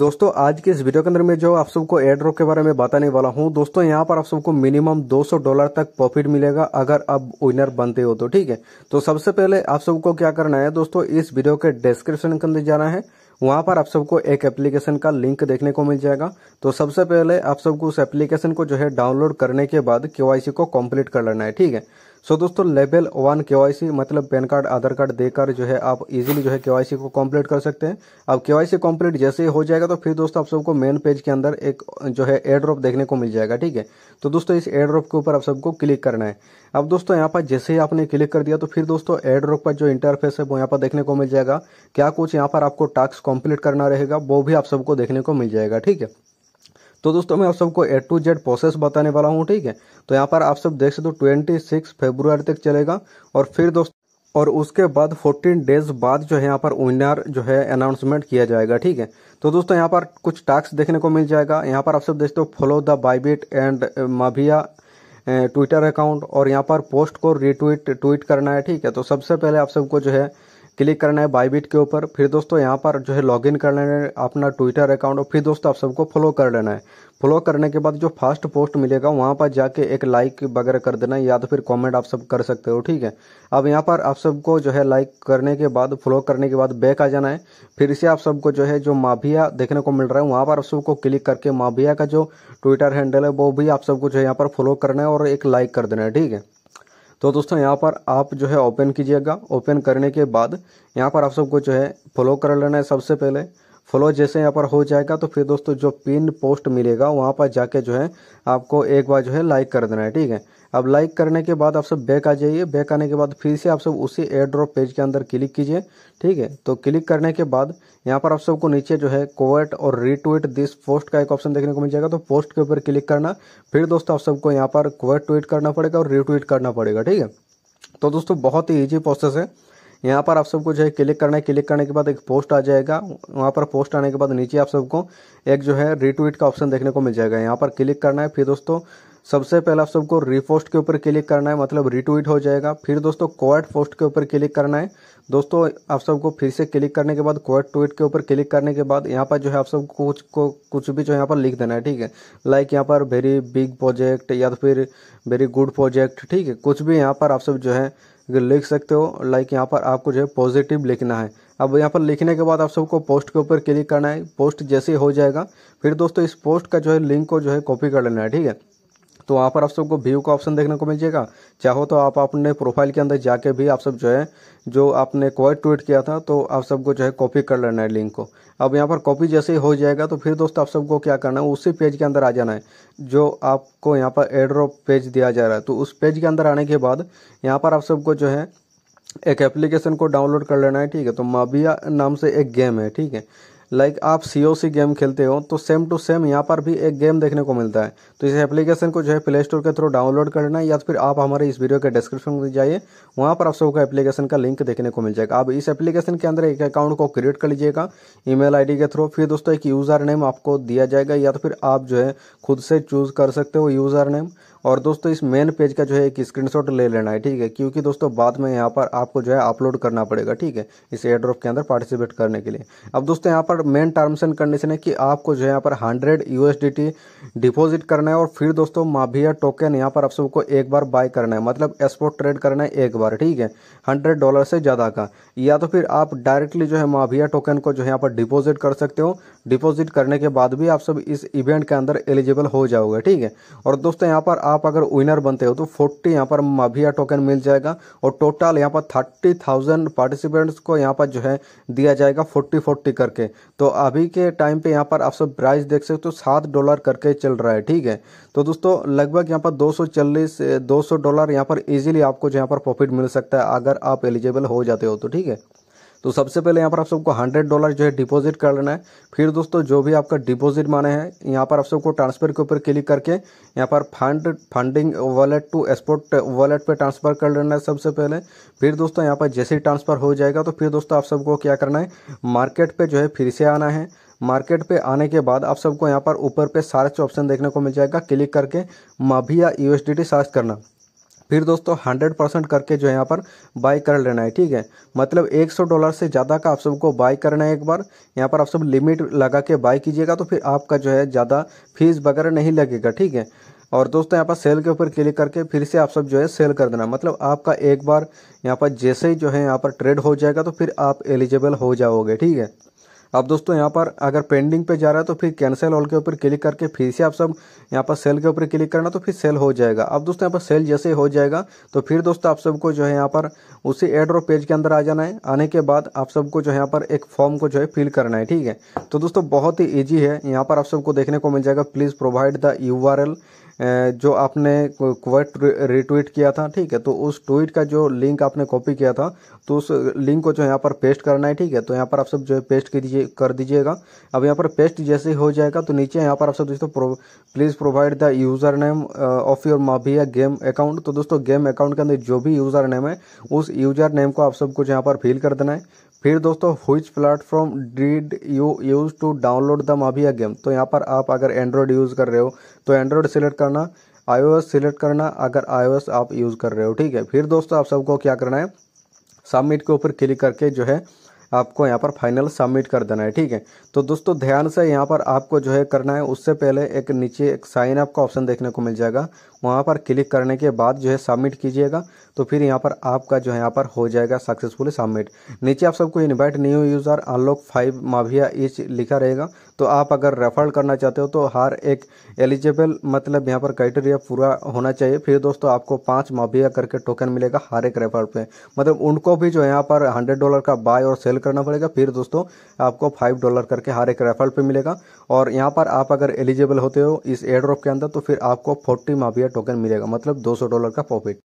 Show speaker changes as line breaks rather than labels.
दोस्तों आज के इस वीडियो के अंदर मैं जो आप सबको एड्रॉप के बारे में बताने वाला हूं दोस्तों यहां पर आप सबको मिनिमम 200 डॉलर तक प्रॉफिट मिलेगा अगर आप विनर बनते हो तो ठीक है तो सबसे पहले आप सबको क्या करना है दोस्तों इस वीडियो के डिस्क्रिप्शन के अंदर जाना है वहां पर आप सबको एक एप्लीकेशन का लिंक देखने को मिल जाएगा तो सबसे पहले आप सबको उस एप्लीकेशन को जो है डाउनलोड करने के बाद केवाईसी को कम्प्लीट कर लेना है ठीक है सो दोस्तों लेवल वन के मतलब पैन कार्ड आधार कार्ड देकर जो है आप इजीली जो है के को कंप्लीट कर सकते हैं अब के वाई कंप्लीट जैसे ही हो जाएगा तो फिर दोस्तों आप सबको मेन पेज के अंदर एक जो है एयर ड्रॉप देखने को मिल जाएगा ठीक है तो दोस्तों इस एयर ड्रॉप के ऊपर आप सबको क्लिक करना है अब दोस्तों यहाँ पर जैसे ही आपने क्लिक कर दिया तो फिर दोस्तों एयर ड्रॉप का जो इंटरफेस है वो यहाँ पर देखने को मिल जाएगा क्या कुछ यहाँ पर आपको टास्क कंप्लीट करना रहेगा वो भी आप सबको देखने को मिल जाएगा ठीक है तो दोस्तों मैं आप सबको ए टू जेड प्रोसेस बताने वाला हूँ ठीक है तो यहाँ पर आप सब देख सकते हो ट्वेंटी सिक्स फेब्रुआरी तक चलेगा और फिर दोस्तों और उसके बाद 14 डेज बाद जो है यहाँ पर विनर जो है अनाउंसमेंट किया जाएगा ठीक है तो दोस्तों यहाँ पर कुछ टास्क देखने को मिल जाएगा यहाँ पर आप सब देखते हो follow the Bybit and Mavia Twitter account और यहाँ पर पोस्ट को रीट्वीट ट्वीट करना है ठीक है तो सबसे पहले आप सबको जो है क्लिक करना है बाईबिट के ऊपर फिर दोस्तों यहाँ पर जो है लॉगिन कर लेना है अपना ट्विटर अकाउंट और फिर दोस्तों आप सबको फॉलो कर लेना है फॉलो करने के बाद जो फास्ट पोस्ट मिलेगा वहाँ पर जाके एक लाइक वगैरह कर देना या तो फिर कमेंट आप सब कर सकते हो ठीक है अब यहाँ पर आप सबको जो है लाइक करने के बाद फॉलो करने के बाद बैक आ जाना है फिर से आप सबको जो है जो माभिया देखने को मिल रहा है वहाँ पर आप सबको क्लिक करके माभिया का जो ट्विटर हैंडल है वो भी आप सबको जो है यहाँ पर फॉलो करना है और एक लाइक कर देना है ठीक है तो दोस्तों यहाँ पर आप जो है ओपन कीजिएगा ओपन करने के बाद यहाँ पर आप सबको जो है फॉलो कर लेना है सबसे पहले फ्लो जैसे यहाँ पर हो जाएगा तो फिर दोस्तों जो पिन पोस्ट मिलेगा वहाँ पर जाके जो है आपको एक बार जो है लाइक कर देना है ठीक है अब लाइक करने के बाद आप सब बैक आ जाइए बैक आने के बाद फिर से आप सब उसी एड्रॉप पेज के अंदर क्लिक कीजिए ठीक है तो क्लिक करने के बाद यहाँ पर आप सबको नीचे जो है कोवर्ट और रीट्वीट दिस पोस्ट का एक ऑप्शन देखने को मिल जाएगा तो पोस्ट के ऊपर क्लिक करना फिर दोस्तों आप सबको यहाँ पर कोवर्ट ट्वीट करना पड़ेगा और रीट्वीट करना पड़ेगा ठीक है तो दोस्तों बहुत ही ईजी प्रोसेस है यहाँ पर आप सबको जो है क्लिक करना है क्लिक करने के बाद एक पोस्ट आ जाएगा वहाँ पर पोस्ट आने के बाद नीचे आप सबको एक जो है रीट्वीट का ऑप्शन देखने को मिल जाएगा यहाँ पर क्लिक करना है फिर दोस्तों सबसे पहले आप सबको रीपोस्ट के ऊपर क्लिक करना है मतलब रिट्वीट हो जाएगा फिर दोस्तों क्वाड पोस्ट के ऊपर क्लिक करना है दोस्तों आप सबको फिर से क्लिक करने के बाद क्वाड ट्वीट के ऊपर क्लिक करने के बाद यहाँ पर जो है आप सबको कुछ को कुछ भी जो है यहाँ पर लिख देना है ठीक है लाइक यहाँ पर वेरी बिग प्रोजेक्ट या तो फिर वेरी गुड प्रोजेक्ट ठीक है कुछ भी यहाँ पर आप सब जो है लिख सकते हो लाइक यहाँ पर आपको जो है पॉजिटिव लिखना है अब यहाँ पर लिखने के बाद आप सबको पोस्ट के ऊपर क्लिक करना है पोस्ट जैसे हो जाएगा फिर दोस्तों इस पोस्ट का जो है लिंक को जो है कॉपी कर लेना है ठीक है तो वहाँ पर आप सबको व्यू का ऑप्शन देखने को मिल जाएगा चाहो तो आप अपने प्रोफाइल के अंदर जाके भी आप सब जो है जो आपने कोड ट्वीट किया था तो आप सबको जो है कॉपी कर लेना है लिंक को अब यहाँ पर कॉपी जैसे ही हो जाएगा तो फिर दोस्तों आप सबको क्या करना है उसी पेज के अंदर आ जाना है जो आपको यहाँ पर एड्रॉप पेज दिया जा रहा है तो उस पेज के अंदर आने के बाद यहाँ पर आप सबको जो है एक एप्लीकेशन को डाउनलोड कर लेना है ठीक है तो माबिया नाम से एक गेम है ठीक है लाइक आप सी ओ सी गेम खेलते हो तो सेम टू सेम यहाँ पर भी एक गेम देखने को मिलता है तो इस एप्लीकेशन को जो है प्ले स्टोर के थ्रू डाउनलोड करना है या फिर आप हमारे इस वीडियो के डिस्क्रिप्शन में जाइए वहाँ पर आप सबको एप्लीकेशन का लिंक देखने को मिल जाएगा आप इस एप्लीकेशन के अंदर एक अकाउंट को क्रिएट कर लीजिएगा ई मेल के थ्रू फिर दोस्तों एक यूज़र नेम आपको दिया जाएगा या तो फिर आप जो है खुद से चूज़ कर सकते हो यूज़र नेम और दोस्तों इस मेन पेज का जो है एक स्क्रीनशॉट ले लेना है ठीक है क्योंकि दोस्तों बाद में यहाँ पर आपको जो है अपलोड करना पड़ेगा ठीक है इस एयर ड्रॉप के अंदर पार्टिसिपेट करने के लिए अब दोस्तों यहाँ पर मेन टर्म्स एंड कंडीशन है कि आपको जो है यहाँ पर हंड्रेड यूएसडीटी डिपॉजिट करना है और फिर दोस्तों माभिया टोकन यहाँ पर आप सबको एक बार बाय करना है मतलब एक्सपोर्ट ट्रेड करना है एक बार ठीक है हंड्रेड डॉलर से ज़्यादा का या तो फिर आप डायरेक्टली जो है माभिया टोकन को जो है यहाँ पर डिपोजिट कर सकते हो डिपोजिट करने के बाद भी आप सब इस इवेंट के अंदर एलिजिबल हो जाओगे ठीक है और दोस्तों यहाँ पर आप अगर विनर बनते हो तो फोर्टी यहाँ पर माभिया टोकन मिल जाएगा और टोटल यहाँ पर थर्टी थाउजेंड पार्टिसिपेंट्स को यहाँ पर जो है दिया जाएगा फोर्टी फोर्टी करके तो अभी के टाइम पे यहाँ पर आप सब प्राइस देख सकते हो तो सात डॉलर करके चल रहा है ठीक है तो दोस्तों लगभग यहाँ पर दो सौ डॉलर यहाँ पर ईजिली आपको जो यहाँ पर प्रॉफिट मिल सकता है अगर आप एलिजिबल हो जाते हो तो ठीक है तो सबसे पहले यहाँ पर आप सबको हंड्रेड डॉलर जो है डिपॉजिट कर लेना है फिर दोस्तों जो भी आपका डिपॉजिट माने है यहाँ पर आप सबको ट्रांसफर के ऊपर क्लिक करके यहाँ पर fund funding wallet to export wallet पर ट्रांसफर कर लेना है सबसे पहले फिर दोस्तों यहाँ पर जैसे ही ट्रांसफर हो जाएगा तो फिर दोस्तों आप सबको क्या करना है मार्केट पर जो है फिर से आना है मार्केट पे आने के बाद आप सबको यहाँ पर ऊपर पे सर्च ऑप्शन देखने को मिल जाएगा क्लिक करके माभिया यूएसडीटी सर्च करना फिर दोस्तों हंड्रेड परसेंट करके जो है यहाँ पर बाय कर लेना है ठीक है मतलब एक सौ डॉलर से ज़्यादा का आप सबको बाय करना है एक बार यहाँ पर आप सब लिमिट लगा के बाय कीजिएगा तो फिर आपका जो है ज़्यादा फीस वगैरह नहीं लगेगा ठीक है और दोस्तों यहाँ पर सेल के ऊपर क्लिक करके फिर से आप सब जो है सेल कर देना मतलब आपका एक बार यहाँ पर जैसे ही जो है यहाँ पर ट्रेड हो जाएगा तो फिर आप एलिजिबल हो जाओगे ठीक है अब दोस्तों यहाँ पर अगर पेंडिंग पे जा रहा है तो फिर कैंसिल ऑल के ऊपर क्लिक करके फिर से आप सब यहाँ पर सेल के ऊपर क्लिक करना तो फिर सेल हो जाएगा अब दोस्तों यहाँ पर सेल जैसे हो जाएगा तो फिर दोस्तों आप सबको जो है यहाँ पर उसी एड्रॉप पेज के अंदर आ जाना है आने के बाद आप सबको जो है यहाँ पर एक फॉर्म को जो है फिल करना है ठीक है तो दोस्तों बहुत ही ईजी है यहाँ पर आप सबको देखने को मिल जाएगा प्लीज़ प्रोवाइड द यू जो आपने क्वेट रिट्वीट किया था ठीक है तो उस ट्वीट का जो लिंक आपने कॉपी किया था तो उस लिंक को जो यहाँ पर पेस्ट करना है ठीक है तो यहाँ पर आप सब जो है पेस्ट कीजिए कर दीजिएगा अब यहाँ पर पेस्ट जैसे हो जाएगा तो नीचे यहाँ पर आप सब दोस्तों pro, please provide the user name of your Mavia game account तो दोस्तों गेम अकाउंट के अंदर जो भी यूज़र नेम है उस यूज़र नेम को आप सबको यहाँ पर फिल कर देना है फिर दोस्तों which platform did you use to download the Mavia game तो यहाँ पर आप अगर एंड्रॉयड यूज़ कर रहे हो तो एंड्रॉयड सिलेक्ट करना एस सिलेक्ट करना अगर एस आप यूज़ कर रहे हो ठीक है फिर दोस्तों आप सबको क्या करना है सबमिट के ऊपर क्लिक करके जो है आपको यहाँ पर फाइनल सबमिट कर देना है ठीक है तो दोस्तों ध्यान से यहाँ पर आपको जो है करना है उससे पहले एक नीचे एक साइन अप का ऑप्शन देखने को मिल जाएगा वहाँ पर क्लिक करने के बाद जो है सबमिट कीजिएगा तो फिर यहाँ पर आपका जो है यहाँ पर हो जाएगा सक्सेसफुली सबमिट नीचे आप सबको invite new user unlock five Mavia each लिखा रहेगा तो आप अगर रेफर करना चाहते हो तो हर एक एलिजिबल मतलब यहाँ पर क्राइटेरिया पूरा होना चाहिए फिर दोस्तों आपको पाँच माफिया करके टोकन मिलेगा हर एक रेफर पे मतलब उनको भी जो यहाँ पर हंड्रेड डॉलर का बाय और सेल करना पड़ेगा फिर दोस्तों आपको फाइव डॉलर करके हर एक रेफर पे मिलेगा और यहाँ पर आप अगर एलिजिबल होते हो इस एयर ड्रॉप के अंदर तो फिर आपको फोर्टी माफिया टोकन मिलेगा मतलब दो डॉलर का प्रॉफिट